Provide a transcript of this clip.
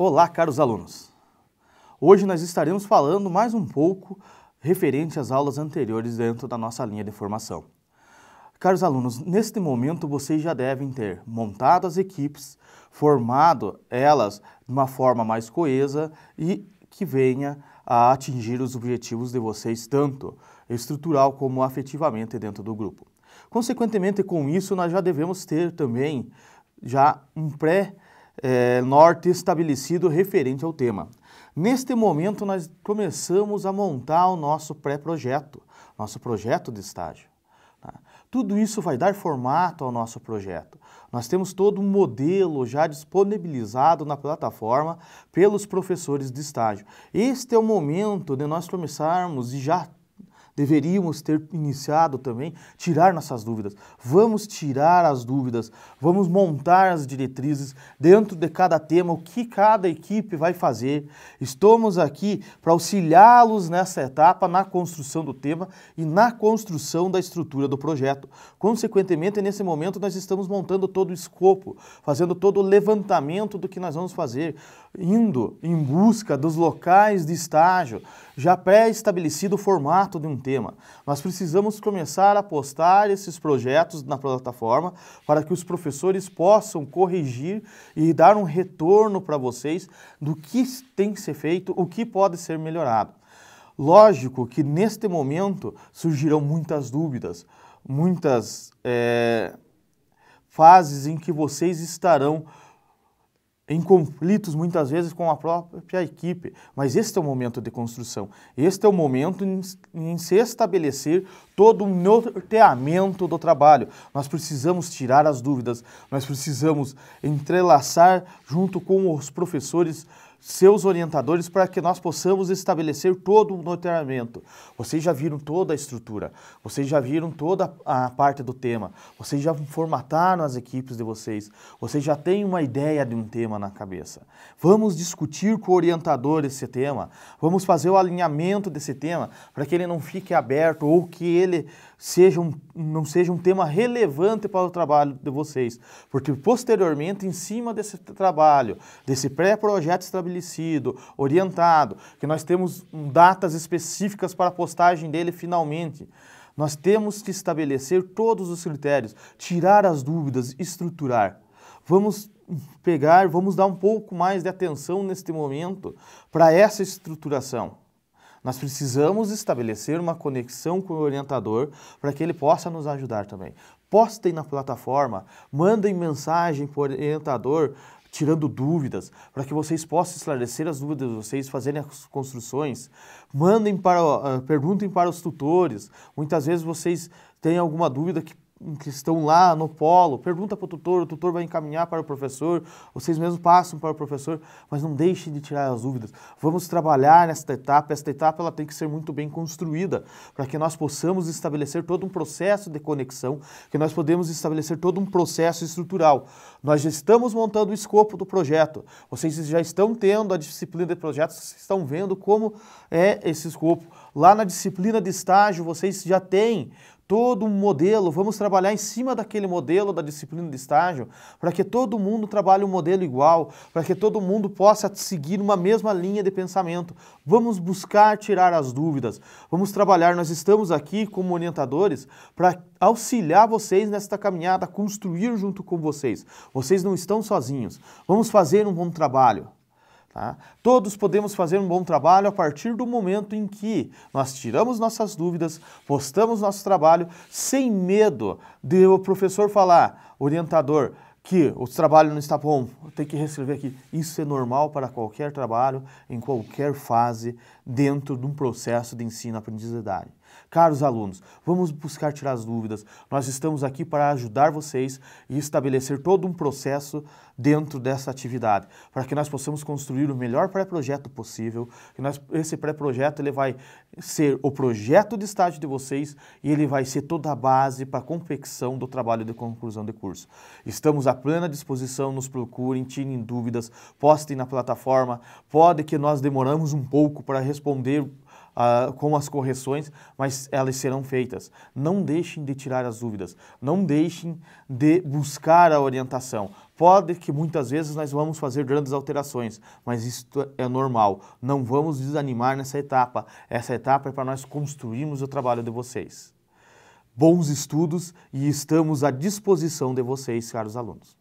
Olá, caros alunos! Hoje nós estaremos falando mais um pouco referente às aulas anteriores dentro da nossa linha de formação. Caros alunos, neste momento vocês já devem ter montado as equipes, formado elas de uma forma mais coesa e que venha a atingir os objetivos de vocês, tanto estrutural como afetivamente dentro do grupo. Consequentemente, com isso, nós já devemos ter também já um pré é, norte estabelecido referente ao tema. Neste momento, nós começamos a montar o nosso pré-projeto, nosso projeto de estágio. Tá? Tudo isso vai dar formato ao nosso projeto. Nós temos todo um modelo já disponibilizado na plataforma pelos professores de estágio. Este é o momento de nós começarmos e já deveríamos ter iniciado também, tirar nossas dúvidas. Vamos tirar as dúvidas, vamos montar as diretrizes dentro de cada tema, o que cada equipe vai fazer. Estamos aqui para auxiliá-los nessa etapa na construção do tema e na construção da estrutura do projeto. Consequentemente, nesse momento nós estamos montando todo o escopo, fazendo todo o levantamento do que nós vamos fazer, indo em busca dos locais de estágio, já pré-estabelecido o formato de um tema. Nós precisamos começar a postar esses projetos na plataforma para que os professores possam corrigir e dar um retorno para vocês do que tem que ser feito, o que pode ser melhorado. Lógico que neste momento surgirão muitas dúvidas, muitas é, fases em que vocês estarão em conflitos muitas vezes com a própria equipe, mas este é o momento de construção, este é o momento em, em se estabelecer todo um norteamento do trabalho. Nós precisamos tirar as dúvidas, nós precisamos entrelaçar junto com os professores seus orientadores para que nós possamos estabelecer todo o norteamento. Vocês já viram toda a estrutura, vocês já viram toda a parte do tema, vocês já formataram as equipes de vocês, vocês já têm uma ideia de um tema na cabeça. Vamos discutir com o orientador esse tema, vamos fazer o alinhamento desse tema para que ele não fique aberto ou que ele seja um, não seja um tema relevante para o trabalho de vocês, porque posteriormente, em cima desse trabalho, desse pré-projeto estabelecido, estabelecido, orientado, que nós temos datas específicas para a postagem dele finalmente. Nós temos que estabelecer todos os critérios, tirar as dúvidas, estruturar. Vamos pegar, vamos dar um pouco mais de atenção neste momento para essa estruturação. Nós precisamos estabelecer uma conexão com o orientador para que ele possa nos ajudar também. Postem na plataforma, mandem mensagem para o orientador tirando dúvidas, para que vocês possam esclarecer as dúvidas de vocês, fazerem as construções. Mandem para, ah, perguntem para os tutores. Muitas vezes vocês têm alguma dúvida que que estão lá no polo, pergunta para o tutor, o tutor vai encaminhar para o professor, vocês mesmos passam para o professor, mas não deixe de tirar as dúvidas. Vamos trabalhar nesta etapa, esta etapa ela tem que ser muito bem construída, para que nós possamos estabelecer todo um processo de conexão, que nós podemos estabelecer todo um processo estrutural. Nós já estamos montando o escopo do projeto, vocês já estão tendo a disciplina de projetos, vocês estão vendo como é esse escopo. Lá na disciplina de estágio, vocês já têm todo um modelo, vamos trabalhar em cima daquele modelo da disciplina de estágio, para que todo mundo trabalhe um modelo igual, para que todo mundo possa seguir uma mesma linha de pensamento. Vamos buscar tirar as dúvidas, vamos trabalhar, nós estamos aqui como orientadores para auxiliar vocês nesta caminhada, construir junto com vocês. Vocês não estão sozinhos. Vamos fazer um bom trabalho. Tá? Todos podemos fazer um bom trabalho a partir do momento em que nós tiramos nossas dúvidas, postamos nosso trabalho sem medo de o professor falar, orientador, que o trabalho não está bom, tem que reescrever aqui. Isso é normal para qualquer trabalho, em qualquer fase, dentro de um processo de ensino-aprendizagem. Caros alunos, vamos buscar tirar as dúvidas. Nós estamos aqui para ajudar vocês e estabelecer todo um processo dentro dessa atividade, para que nós possamos construir o melhor pré-projeto possível. Que nós, esse pré-projeto ele vai ser o projeto de estágio de vocês e ele vai ser toda a base para a confecção do trabalho de conclusão de curso. Estamos à plena disposição, nos procurem, tirem dúvidas, postem na plataforma. Pode que nós demoramos um pouco para responder uh, com as correções, mas elas serão feitas. Não deixem de tirar as dúvidas, não deixem de buscar a orientação. Pode que muitas vezes nós vamos fazer grandes alterações, mas isso é normal. Não vamos desanimar nessa etapa. Essa etapa é para nós construirmos o trabalho de vocês. Bons estudos e estamos à disposição de vocês, caros alunos.